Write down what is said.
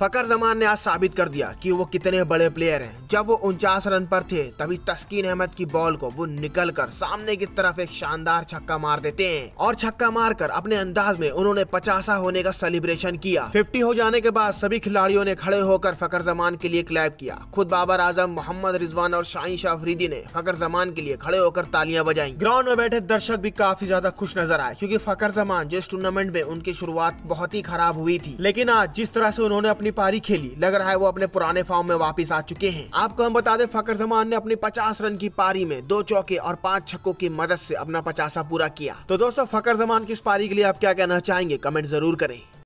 फकर जमान ने आज साबित कर दिया कि वो कितने बड़े प्लेयर हैं जब वो उनचास रन पर थे तभी तस्कीन अहमद की बॉल को वो निकल कर सामने की तरफ एक शानदार छक्का मार देते हैं और छक्का मार कर अपने अंदाज में उन्होंने पचासा होने का सेलिब्रेशन किया फिफ्टी हो जाने के बाद सभी खिलाड़ियों ने खड़े होकर फकर जमान के लिए क्लैप किया खुद बाबर आजम मोहम्मद रिजवान और शाही शाह अफरीदी ने फकर जमान के लिए खड़े होकर तालियां बजाई ग्राउंड में बैठे दर्शक भी काफी ज्यादा खुश नजर आए क्यूँकी फकर जमान जिस टूर्नामेंट में उनकी शुरुआत बहुत ही खराब हुई थी लेकिन आज जिस तरह से उन्होंने अपने अपनी पारी खेली लग रहा है वो अपने पुराने फॉर्म में वापस आ चुके हैं आपको हम बता दें फकर जमान ने अपनी पचास रन की पारी में दो चौके और पांच छक्कों की मदद से अपना पचासा पूरा किया तो दोस्तों फकर जमान की इस पारी के लिए आप क्या कहना चाहेंगे कमेंट जरूर करें